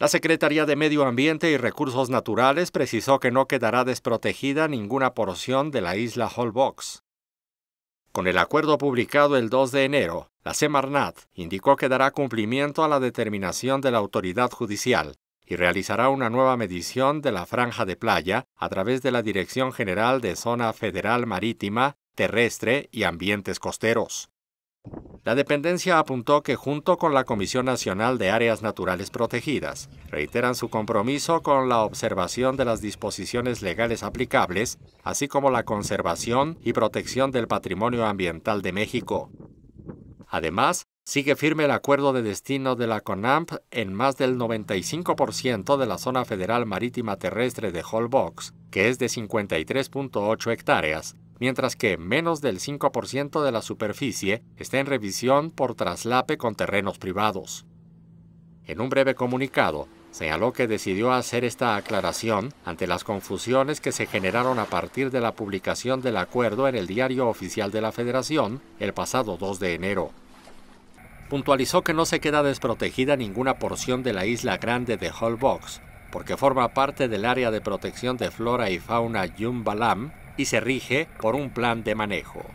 La Secretaría de Medio Ambiente y Recursos Naturales precisó que no quedará desprotegida ninguna porción de la isla Holbox. Con el acuerdo publicado el 2 de enero, la Semarnat indicó que dará cumplimiento a la determinación de la autoridad judicial y realizará una nueva medición de la franja de playa a través de la Dirección General de Zona Federal Marítima, Terrestre y Ambientes Costeros. La dependencia apuntó que junto con la Comisión Nacional de Áreas Naturales Protegidas, reiteran su compromiso con la observación de las disposiciones legales aplicables, así como la conservación y protección del patrimonio ambiental de México. Además, sigue firme el acuerdo de destino de la CONAMP en más del 95% de la zona federal marítima terrestre de Holbox, que es de 53.8 hectáreas, mientras que menos del 5% de la superficie está en revisión por traslape con terrenos privados. En un breve comunicado, señaló que decidió hacer esta aclaración ante las confusiones que se generaron a partir de la publicación del acuerdo en el Diario Oficial de la Federación el pasado 2 de enero. Puntualizó que no se queda desprotegida ninguna porción de la isla grande de Holbox, porque forma parte del área de protección de flora y fauna Yumbalam, y se rige por un plan de manejo.